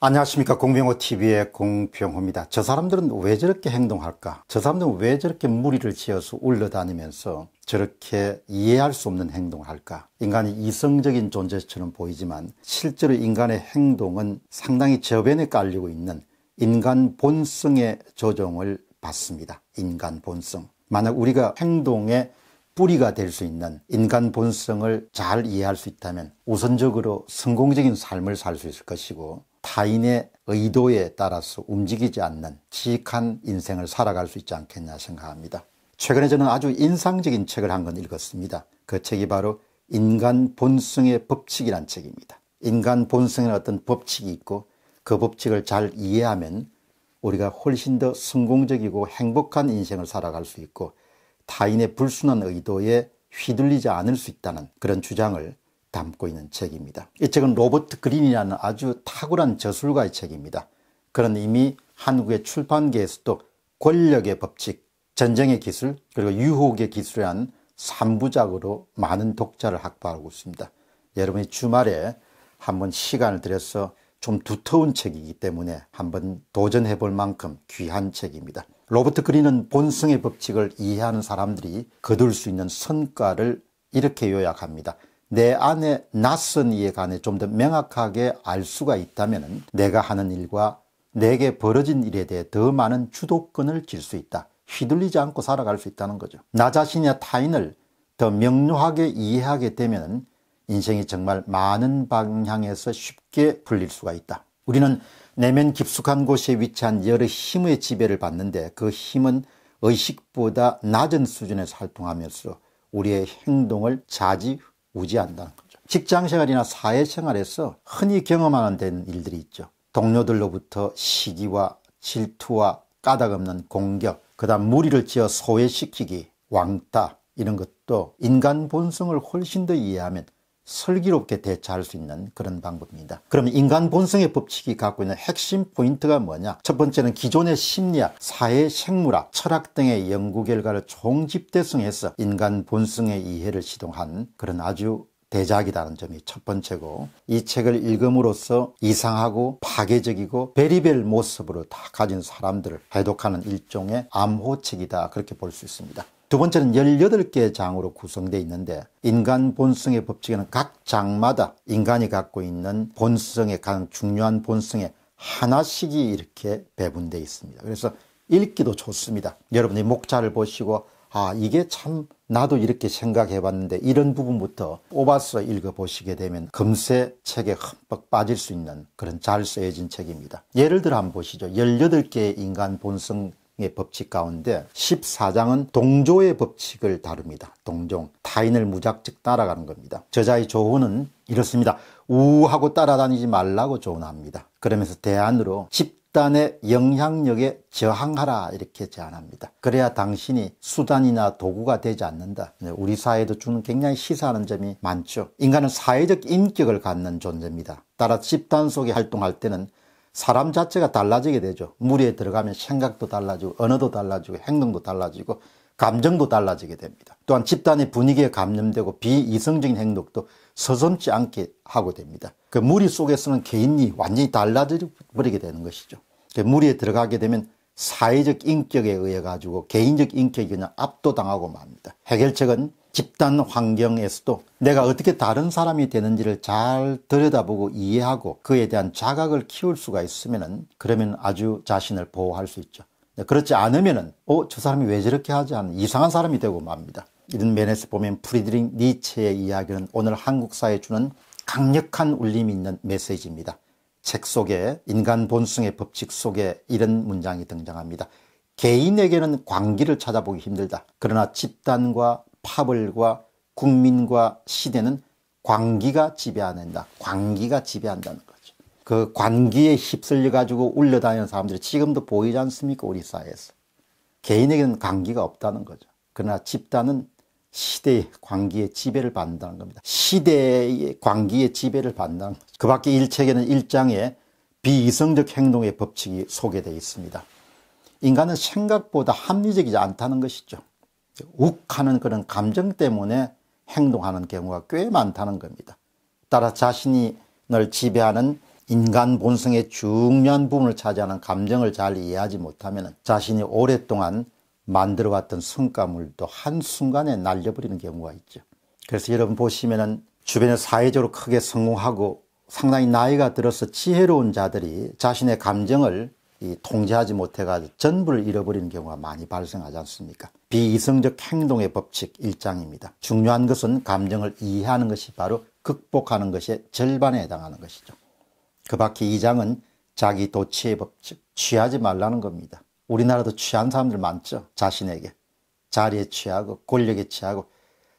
안녕하십니까 공병호TV의 공병호입니다 저 사람들은 왜 저렇게 행동할까 저 사람들은 왜 저렇게 무리를 지어서 울려다니면서 저렇게 이해할 수 없는 행동을 할까? 인간이 이성적인 존재처럼 보이지만 실제로 인간의 행동은 상당히 저변에 깔리고 있는 인간 본성의 조정을 받습니다. 인간 본성. 만약 우리가 행동의 뿌리가 될 수 있는 인간 본성을 잘 이해할 수 있다면 우선적으로 성공적인 삶을 살 수 있을 것이고 타인의 의도에 따라서 움직이지 않는 지익한 인생을 살아갈 수 있지 않겠냐 생각합니다. 최근에 저는 아주 인상적인 책을 한 권 읽었습니다. 그 책이 바로 인간 본성의 법칙이란 책입니다. 인간 본성에 어떤 법칙이 있고 그 법칙을 잘 이해하면 우리가 훨씬 더 성공적이고 행복한 인생을 살아갈 수 있고 타인의 불순한 의도에 휘둘리지 않을 수 있다는 그런 주장을 담고 있는 책입니다. 이 책은 로버트 그린이라는 아주 탁월한 저술가의 책입니다. 그런 이미 한국의 출판계에서도 권력의 법칙, 전쟁의 기술, 그리고 유혹의 기술이라는 3부작으로 많은 독자를 확보하고 있습니다. 여러분이 주말에 한번 시간을 들여서 좀 두터운 책이기 때문에 한번 도전해 볼 만큼 귀한 책입니다. 로버트 그린은 본성의 법칙을 이해하는 사람들이 거둘 수 있는 성과를 이렇게 요약합니다. 내 안에 낯선 이에 관해 좀 더 명확하게 알 수가 있다면 내가 하는 일과 내게 벌어진 일에 대해 더 많은 주도권을 질 수 있다. 휘둘리지 않고 살아갈 수 있다는 거죠. 나 자신의 타인을 더 명료하게 이해하게 되면 인생이 정말 많은 방향에서 쉽게 풀릴 수가 있다. 우리는 내면 깊숙한 곳에 위치한 여러 힘의 지배를 받는데 그 힘은 의식보다 낮은 수준에서 활동하면서 우리의 행동을 자지 우지한다는 거죠. 직장생활이나 사회생활에서 흔히 경험하는 된 일들이 있죠. 동료들로부터 시기와 질투와 까닭없는 공격, 그 다음 무리를 지어 소외시키기, 왕따 이런 것도 인간 본성을 훨씬 더 이해하면 슬기롭게 대처할 수 있는 그런 방법입니다. 그럼 인간 본성의 법칙이 갖고 있는 핵심 포인트가 뭐냐? 첫 번째는 기존의 심리학, 사회 생물학, 철학 등의 연구 결과를 종집대성해서 인간 본성의 이해를 시동한 그런 아주 대작이라는 점이 첫 번째고 이 책을 읽음으로써 이상하고 파괴적이고 베리벨 모습으로 다 가진 사람들을 해독하는 일종의 암호책이다 그렇게 볼 수 있습니다. 두 번째는 18개 의 장으로 구성되어 있는데 인간 본성의 법칙에는 각 장마다 인간이 갖고 있는 본성의 가장 중요한 본성의 하나씩이 이렇게 배분되어 있습니다. 그래서 읽기도 좋습니다. 여러분이 목차를 보시고 아 이게 참 나도 이렇게 생각해 봤는데 이런 부분부터 뽑아서 읽어 보시게 되면 금세 책에 흠뻑 빠질 수 있는 그런 잘 쓰여진 책입니다. 예를 들어 한번 보시죠. 18개의 인간 본성 예, 법칙 가운데 14장은 동조의 법칙을 다룹니다. 동종, 타인을 무작정 따라가는 겁니다. 저자의 조언은 이렇습니다. 우하고 따라다니지 말라고 조언합니다. 그러면서 대안으로 집단의 영향력에 저항하라 이렇게 제안합니다. 그래야 당신이 수단이나 도구가 되지 않는다. 네, 우리 사회도 주는 굉장히 시사하는 점이 많죠. 인간은 사회적 인격을 갖는 존재입니다. 따라 집단 속에 활동할 때는 사람 자체가 달라지게 되죠. 무리에 들어가면 생각도 달라지고 언어도 달라지고 행동도 달라지고 감정도 달라지게 됩니다. 또한 집단의 분위기에 감염되고 비이성적인 행동도 서슴지 않게 하고 됩니다. 그 무리 속에서는 개인이 완전히 달라져 버리게 되는 것이죠. 그 무리에 들어가게 되면 사회적 인격에 의해 가지고 개인적 인격이 그냥 압도당하고 맙니다. 해결책은 집단 환경에서도 내가 어떻게 다른 사람이 되는지를 잘 들여다보고 이해하고 그에 대한 자각을 키울 수가 있으면은 그러면 아주 자신을 보호할 수 있죠. 네, 그렇지 않으면은 어저 사람이 왜 저렇게 하지 않는 이상한 사람이 되고 맙니다. 이런 면에서 보면 프리드링 니체의 이야기는 오늘 한국 사회에 주는 강력한 울림이 있는 메시지입니다. 책 속에 인간 본성의 법칙 속에 이런 문장이 등장합니다. 개인에게는 광기를 찾아보기 힘들다. 그러나 집단과 파벌과 국민과 시대는 광기가 지배한다. 광기가 지배한다는 거죠. 그 광기에 휩쓸려 가지고 울려다니는 사람들이 지금도 보이지 않습니까? 우리 사회에서. 개인에게는 광기가 없다는 거죠. 그러나 집단은 시대의 광기의 지배를 받는다는 겁니다. 시대의 광기의 지배를 받는 거죠. 그 밖에 일책에는 일장에 비이성적 행동의 법칙이 소개되어 있습니다. 인간은 생각보다 합리적이지 않다는 것이죠. 욱하는 그런 감정 때문에 행동하는 경우가 꽤 많다는 겁니다. 따라 자신이 널 지배하는 인간 본성의 중요한 부분을 차지하는 감정을 잘 이해하지 못하면 자신이 오랫동안 만들어왔던 성과물도 한순간에 날려버리는 경우가 있죠. 그래서 여러분 보시면은 주변에 사회적으로 크게 성공하고 상당히 나이가 들어서 지혜로운 자들이 자신의 감정을 통제하지 못해가지고 전부를 잃어버리는 경우가 많이 발생하지 않습니까? 비이성적 행동의 법칙 1장입니다. 중요한 것은 감정을 이해하는 것이 바로 극복하는 것의 절반에 해당하는 것이죠. 그 밖에 2장은 자기 도취의 법칙, 취하지 말라는 겁니다. 우리나라도 취한 사람들 많죠. 자신에게. 자리에 취하고 권력에 취하고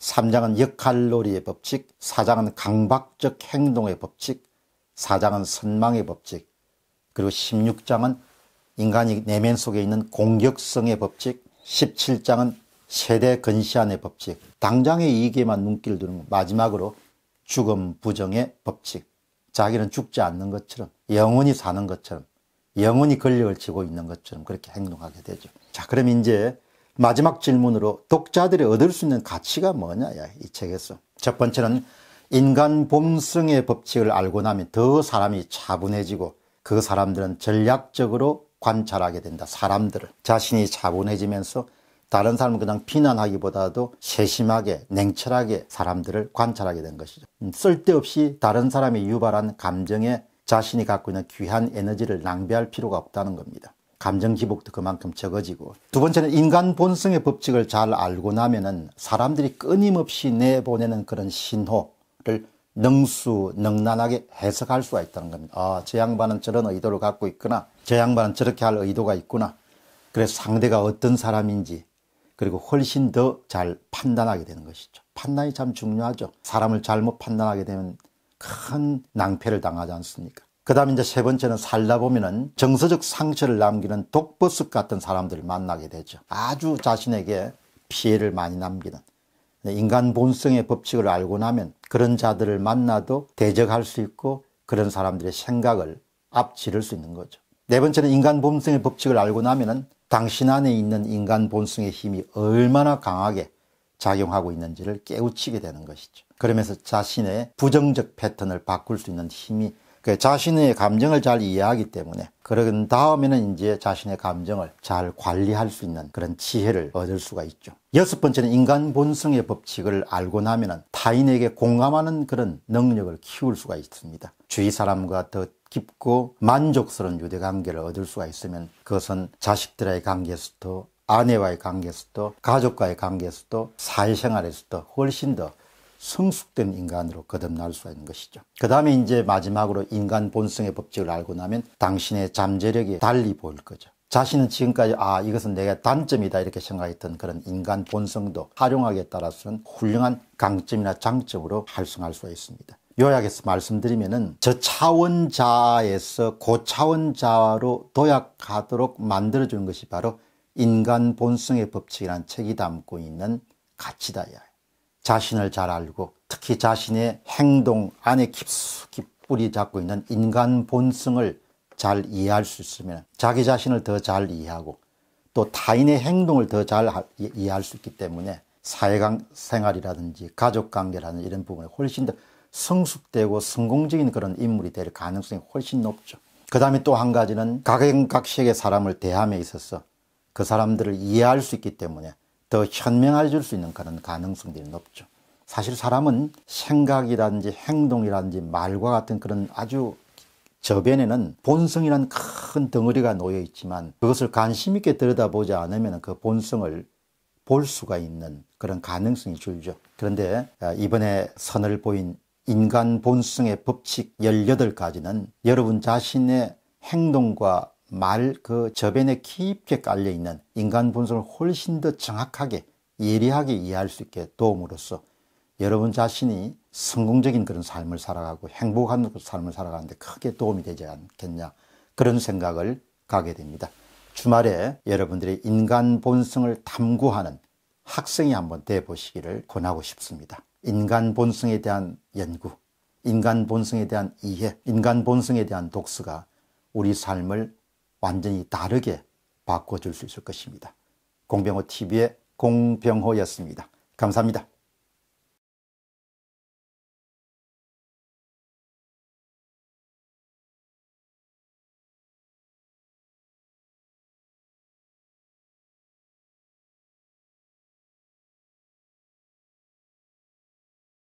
3장은 역할놀이의 법칙, 4장은 강박적 행동의 법칙, 4장은 선망의 법칙, 그리고 16장은 인간이 내면 속에 있는 공격성의 법칙, 17장은 세대 근시안의 법칙, 당장의 이익에만 눈길 두는 것. 마지막으로 죽음 부정의 법칙, 자기는 죽지 않는 것처럼 영원히 사는 것처럼 영원히 권력을 쥐고 있는 것처럼 그렇게 행동하게 되죠. 자, 그럼 이제 마지막 질문으로 독자들이 얻을 수 있는 가치가 뭐냐, 이 책에서. 첫 번째는 인간 본성의 법칙을 알고 나면 더 사람이 차분해지고 그 사람들은 전략적으로 관찰하게 된다. 사람들을. 자신이 차분해지면서 다른 사람을 그냥 비난하기보다도 세심하게 냉철하게 사람들을 관찰하게 된 것이죠. 음, 쓸데없이 다른 사람이 유발한 감정에 자신이 갖고 있는 귀한 에너지를 낭비할 필요가 없다는 겁니다. 감정 기복도 그만큼 적어지고 두 번째는 인간 본성의 법칙을 잘 알고 나면은 사람들이 끊임없이 내보내는 그런 신호를 능수능란하게 해석할 수가 있다는 겁니다. 아, 저 양반은 저런 의도를 갖고 있구나. 저 양반은 저렇게 할 의도가 있구나. 그래서 상대가 어떤 사람인지 그리고 훨씬 더 잘 판단하게 되는 것이죠. 판단이 참 중요하죠. 사람을 잘못 판단하게 되면 큰 낭패를 당하지 않습니까? 그 다음 이제 세 번째는 살다 보면은 정서적 상처를 남기는 독버섯 같은 사람들을 만나게 되죠. 아주 자신에게 피해를 많이 남기는. 네, 인간 본성의 법칙을 알고 나면 그런 자들을 만나도 대적할 수 있고 그런 사람들의 생각을 앞지를 수 있는 거죠. 네 번째는 인간 본성의 법칙을 알고 나면은 당신 안에 있는 인간 본성의 힘이 얼마나 강하게 작용하고 있는지를 깨우치게 되는 것이죠. 그러면서 자신의 부정적 패턴을 바꿀 수 있는 힘이 그 자신의 감정을 잘 이해하기 때문에 그런 다음에는 이제 자신의 감정을 잘 관리할 수 있는 그런 지혜를 얻을 수가 있죠. 여섯 번째는 인간 본성의 법칙을 알고 나면은 타인에게 공감하는 그런 능력을 키울 수가 있습니다. 주위 사람과 더 깊고 만족스러운 유대 관계를 얻을 수가 있으면 그것은 자식들의 관계에서도 아내와의 관계에서도 가족과의 관계에서도 사회생활에서도 훨씬 더 성숙된 인간으로 거듭날 수가 있는 것이죠. 그 다음에 이제 마지막으로 인간 본성의 법칙을 알고 나면 당신의 잠재력이 달리 보일 거죠. 자신은 지금까지 아 이것은 내가 단점이다 이렇게 생각했던 그런 인간 본성도 활용하기에 따라서는 훌륭한 강점이나 장점으로 활성할 수가 있습니다. 요약해서 말씀드리면은 저차원자에서 고차원자로 도약하도록 만들어주는 것이 바로 인간 본성의 법칙이란 책이 담고 있는 가치다. 자신을 잘 알고 특히 자신의 행동 안에 깊숙이 뿌리 잡고 있는 인간 본성을 잘 이해할 수 있으면 자기 자신을 더 잘 이해하고 또 타인의 행동을 더 잘 이해할 수 있기 때문에 사회생활이라든지 가족관계라든지 이런 부분에 훨씬 더 성숙되고 성공적인 그런 인물이 될 가능성이 훨씬 높죠. 그 다음에 또 한 가지는 각양각색의 사람을 대함에 있어서 그 사람들을 이해할 수 있기 때문에 더 현명해 줄 수 있는 그런 가능성들이 높죠. 사실 사람은 생각이라든지 행동이라든지 말과 같은 그런 아주 저변에는 본성이라는 큰 덩어리가 놓여 있지만 그것을 관심 있게 들여다보지 않으면 그 본성을 볼 수가 있는 그런 가능성이 줄죠. 그런데 아, 이번에 선을 보인 인간 본성의 법칙 18가지는 여러분 자신의 행동과 말그 저변에 깊게 깔려 있는 인간 본성을 훨씬 더 정확하게 예리하게 이해할 수 있게 도움으로써 여러분 자신이 성공적인 그런 삶을 살아가고 행복한 그 삶을 살아가는데 크게 도움이 되지 않겠냐 그런 생각을 가게 됩니다. 주말에 여러분들의 인간 본성을 탐구하는 학생이 한번 돼 보시기를 권하고 싶습니다. 인간 본성에 대한 연구, 인간 본성에 대한 이해, 인간 본성에 대한 독서가 우리 삶을 완전히 다르게 바꿔줄 수 있을 것입니다. 공병호 TV의 공병호였습니다. 감사합니다.